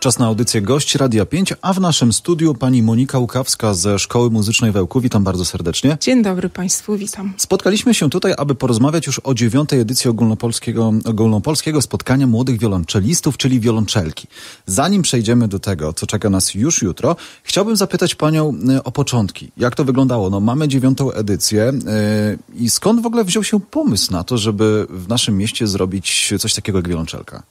Czas na audycję Gość Radia 5, a w naszym studiu pani Monika Łukawska ze Szkoły Muzycznej Wełku. Witam bardzo serdecznie. Dzień dobry Państwu, witam. Spotkaliśmy się tutaj, aby porozmawiać już o dziewiątej edycji ogólnopolskiego, ogólnopolskiego spotkania młodych wiolonczelistów, czyli wiolonczelki. Zanim przejdziemy do tego, co czeka nas już jutro, chciałbym zapytać Panią e, o początki. Jak to wyglądało? No, mamy dziewiątą edycję yy, i skąd w ogóle wziął się pomysł na to, żeby w naszym mieście zrobić coś takiego jak wiolonczelka?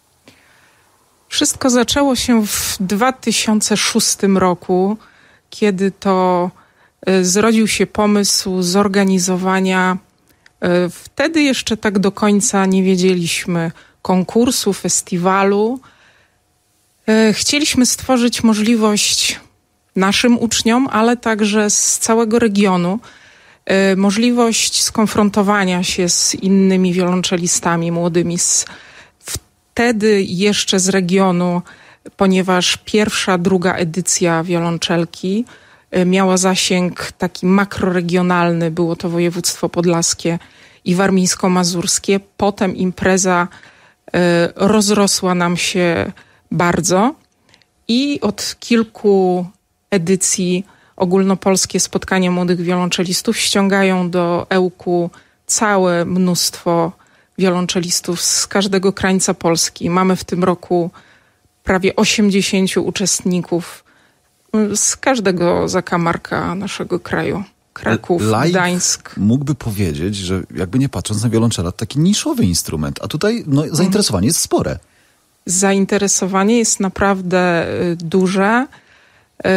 Wszystko zaczęło się w 2006 roku, kiedy to y, zrodził się pomysł zorganizowania y, wtedy jeszcze tak do końca nie wiedzieliśmy konkursu, festiwalu. Y, chcieliśmy stworzyć możliwość naszym uczniom, ale także z całego regionu, możliwość skonfrontowania się z innymi wiolonczelistami młodymi z wtedy jeszcze z regionu, ponieważ pierwsza, druga edycja wiolonczelki e, miała zasięg taki makroregionalny, było to województwo podlaskie i warmińsko-mazurskie. Potem impreza e, rozrosła nam się bardzo i od kilku edycji ogólnopolskie spotkania młodych wiolonczelistów ściągają do Ełku całe mnóstwo wiolonczelistów z każdego krańca Polski. Mamy w tym roku prawie 80 uczestników mm, z każdego zakamarka naszego kraju. Kraków, e, Gdańsk. Mógłby powiedzieć, że jakby nie patrząc na wiolonczela, taki niszowy instrument, a tutaj no, mm. zainteresowanie jest spore. Zainteresowanie jest naprawdę y, duże. Y,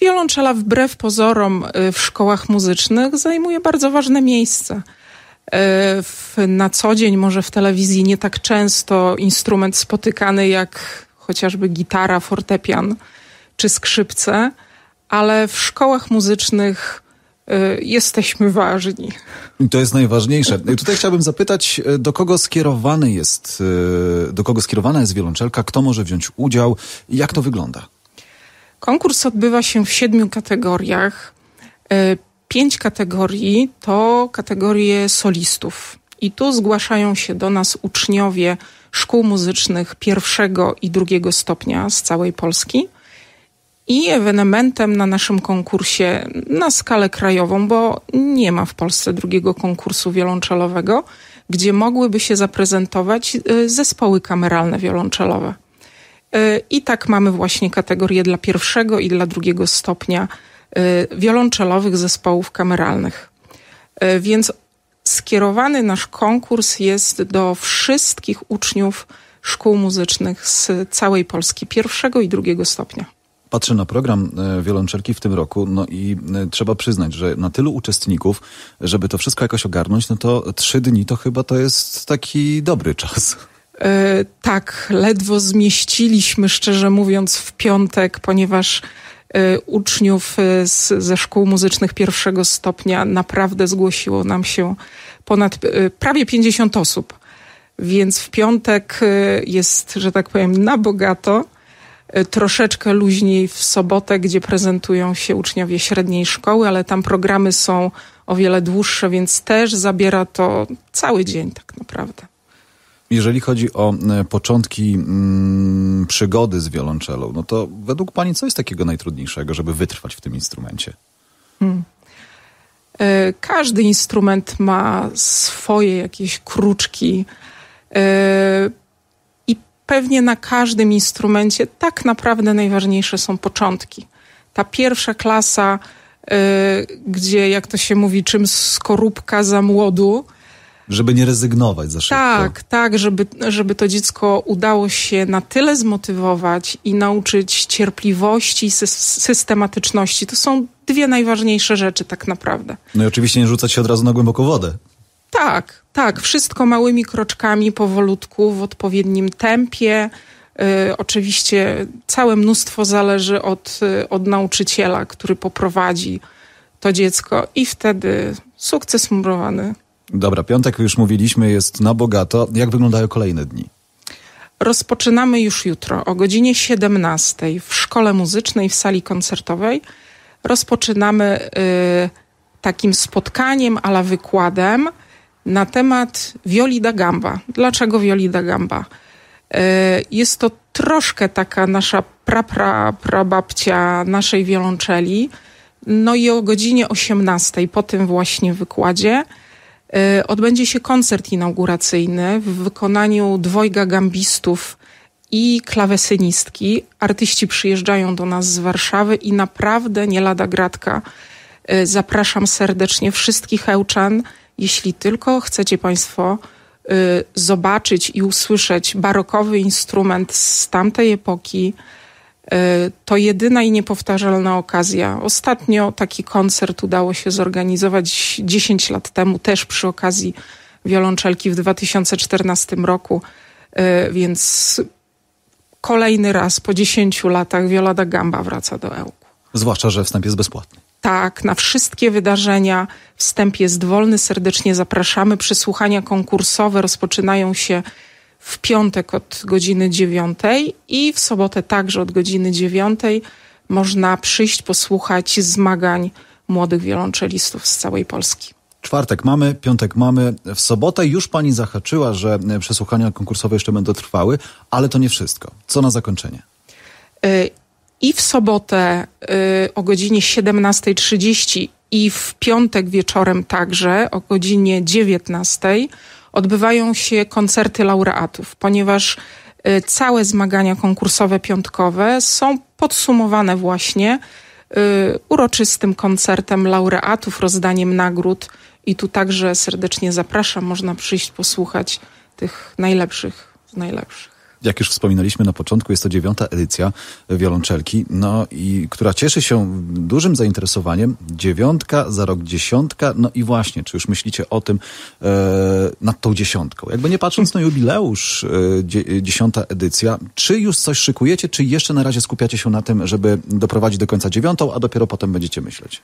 wiolonczela wbrew pozorom y, w szkołach muzycznych zajmuje bardzo ważne miejsce. E, w, na co dzień, może w telewizji nie tak często instrument spotykany jak chociażby gitara, fortepian czy skrzypce, ale w szkołach muzycznych e, jesteśmy ważni. I to jest najważniejsze. Tutaj chciałbym zapytać, e, do kogo skierowany jest, do kogo skierowana jest wiolonczelka, kto może wziąć udział, jak to wygląda? Konkurs odbywa się w siedmiu kategoriach pięć kategorii to kategorie solistów. I tu zgłaszają się do nas uczniowie szkół muzycznych pierwszego i drugiego stopnia z całej Polski. I ewenementem na naszym konkursie na skalę krajową, bo nie ma w Polsce drugiego konkursu wiolonczelowego, gdzie mogłyby się zaprezentować y, zespoły kameralne wiolonczelowe. Y, I tak mamy właśnie kategorie dla pierwszego i dla drugiego stopnia Y, wiolonczelowych zespołów kameralnych. Y, więc skierowany nasz konkurs jest do wszystkich uczniów szkół muzycznych z całej Polski, pierwszego i drugiego stopnia. Patrzę na program y, wiolonczelki w tym roku, no i trzeba przyznać, że na tylu uczestników, żeby to wszystko jakoś ogarnąć, no to trzy dni to chyba to jest taki dobry czas. tak, ledwo zmieściliśmy, szczerze mówiąc, w piątek, ponieważ Y, uczniów y, z, ze szkół muzycznych pierwszego stopnia. Naprawdę zgłosiło nam się ponad y, prawie 50 osób. Więc w piątek jest, że tak powiem, na bogato. Troszeczkę luźniej w sobotę, gdzie prezentują się uczniowie średniej szkoły, ale tam programy są o wiele dłuższe, więc też zabiera to cały dzień tak naprawdę jeżeli chodzi o e, początki mm, przygody z wiolonczelą, no to według Pani co jest takiego najtrudniejszego, żeby wytrwać w tym instrumencie? Hmm. E, każdy instrument ma swoje jakieś kruczki e, i pewnie na każdym instrumencie tak naprawdę najważniejsze są początki. Ta pierwsza klasa, gdzie jak to się mówi, czym skorupka za młodu, żeby nie rezygnować za szybko. Tak, tak, żeby, żeby to dziecko udało się na tyle zmotywować i nauczyć cierpliwości i systematyczności. To są dwie najważniejsze rzeczy tak naprawdę. No i oczywiście nie rzucać się od razu na głęboką wodę. Tak, tak. Wszystko małymi kroczkami, powolutku, w odpowiednim tempie. Y, oczywiście całe mnóstwo zależy od, y, od nauczyciela, który poprowadzi to dziecko i wtedy sukces murowany. Dobra, piątek już mówiliśmy, jest na bogato. Jak wyglądają kolejne dni? Rozpoczynamy już jutro o godzinie 17 w szkole muzycznej, w sali koncertowej. Rozpoczynamy y, takim spotkaniem, ala wykładem na temat Violi da Gamba. Dlaczego Violi da Gamba? Y, jest to troszkę taka nasza prapra, prababcia naszej wiolonczeli. No i o godzinie 18 po tym właśnie wykładzie Y, odbędzie się koncert inauguracyjny w wykonaniu dwojga gambistów i klawesynistki. Artyści przyjeżdżają do nas z Warszawy i naprawdę nie lada gratka. Y, zapraszam serdecznie wszystkich Hełczan. Jeśli tylko chcecie Państwo y, zobaczyć i usłyszeć barokowy instrument z tamtej epoki, E, to jedyna i niepowtarzalna okazja. Ostatnio taki koncert udało się zorganizować 10 lat temu, też przy okazji wiolonczelki w 2014 roku, e, więc kolejny raz po 10 latach Wiola da Gamba wraca do Ełku. Zwłaszcza, że wstęp jest bezpłatny. Tak, na wszystkie wydarzenia wstęp jest wolny. Serdecznie zapraszamy. Przesłuchania konkursowe rozpoczynają się w piątek od godziny dziewiątej i w sobotę także od godziny dziewiątej można przyjść posłuchać zmagań młodych wiolonczelistów z całej Polski. Czwartek mamy, piątek mamy, w sobotę już pani zahaczyła, że e, przesłuchania konkursowe jeszcze będą trwały, ale to nie wszystko. Co na zakończenie? E, I w sobotę e, o godzinie 17.30 i w piątek wieczorem także o godzinie 19.00 odbywają się koncerty laureatów, ponieważ y, całe zmagania konkursowe piątkowe są podsumowane właśnie y, uroczystym koncertem laureatów, rozdaniem nagród. I tu także serdecznie zapraszam, można przyjść posłuchać tych najlepszych z najlepszych. Jak już wspominaliśmy na początku, jest to dziewiąta edycja wiolonczelki, no i która cieszy się dużym zainteresowaniem. Dziewiątka, za rok dziesiątka, no i właśnie, czy już myślicie o tym e, nad tą dziesiątką? Jakby nie patrząc na jubileusz, e, dziesiąta edycja, czy już coś szykujecie, czy jeszcze na razie skupiacie się na tym, żeby doprowadzić do końca dziewiątą, a dopiero potem będziecie myśleć?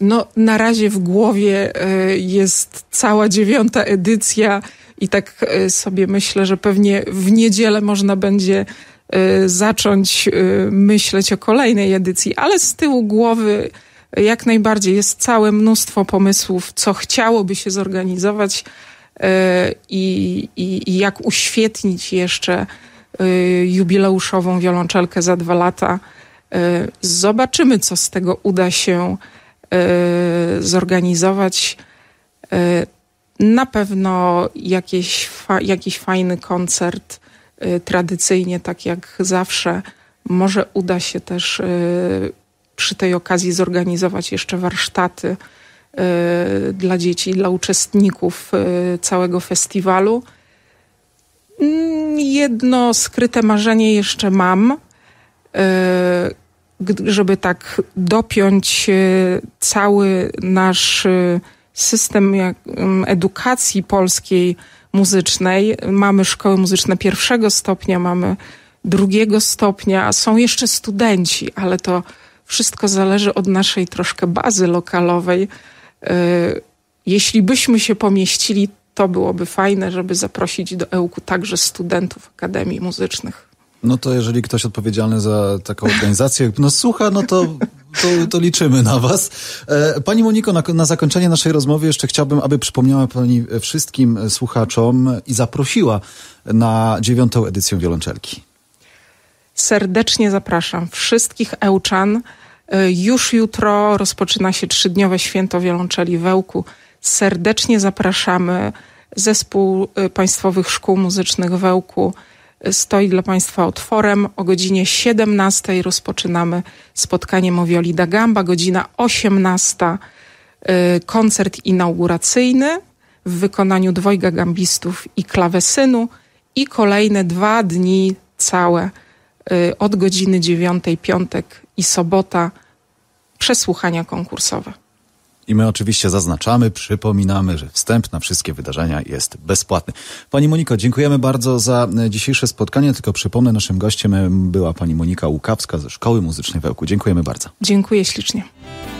No, na razie w głowie e, jest cała dziewiąta edycja i tak e, sobie myślę, że pewnie w niedzielę można będzie e, zacząć myśleć o kolejnej edycji, ale z tyłu głowy jak najbardziej jest całe mnóstwo pomysłów, co chciałoby się zorganizować i, i, i jak uświetnić jeszcze jubileuszową wiolonczelkę za dwa lata. Zobaczymy, co z tego uda się Y, zorganizować y, na pewno jakieś, jakiś fajny koncert, y, tradycyjnie, tak jak zawsze. Może uda się też przy tej okazji zorganizować jeszcze warsztaty dla dzieci, dla uczestników całego festiwalu. Mm, jedno skryte marzenie jeszcze mam, żeby tak dopiąć e, cały nasz e, system edukacji polskiej muzycznej. Mamy szkoły muzyczne pierwszego stopnia, mamy drugiego stopnia, są jeszcze studenci, ale to wszystko zależy od naszej troszkę bazy lokalowej. E, jeśli byśmy się pomieścili, to byłoby fajne, żeby zaprosić do Ełku także studentów Akademii Muzycznych. No to jeżeli ktoś odpowiedzialny za taką organizację no słucha, no to to, to, liczymy na Was. E, pani Moniko, na, na, zakończenie naszej rozmowy jeszcze chciałbym, aby przypomniała Pani wszystkim słuchaczom i zaprosiła na dziewiątą edycję wiolonczelki. Serdecznie zapraszam wszystkich Ełczan. E, już jutro rozpoczyna się trzydniowe święto wiolonczeli Wełku. Serdecznie zapraszamy zespół e, Państwowych Szkół Muzycznych Wełku stoi dla Państwa otworem. O godzinie 17 rozpoczynamy spotkanie Mowioli da Gamba, godzina 18 y, koncert inauguracyjny w wykonaniu dwojga gambistów i klawesynu i kolejne dwa dni całe y, od godziny 9, piątek i sobota przesłuchania konkursowe. I my oczywiście zaznaczamy, przypominamy, że wstęp na wszystkie wydarzenia jest bezpłatny. Pani Moniko, dziękujemy bardzo za e, dzisiejsze spotkanie. Tylko przypomnę, naszym gościem e, była pani Monika Łukawska ze Szkoły Muzycznej w Ełku. Dziękujemy bardzo. Dziękuję ślicznie.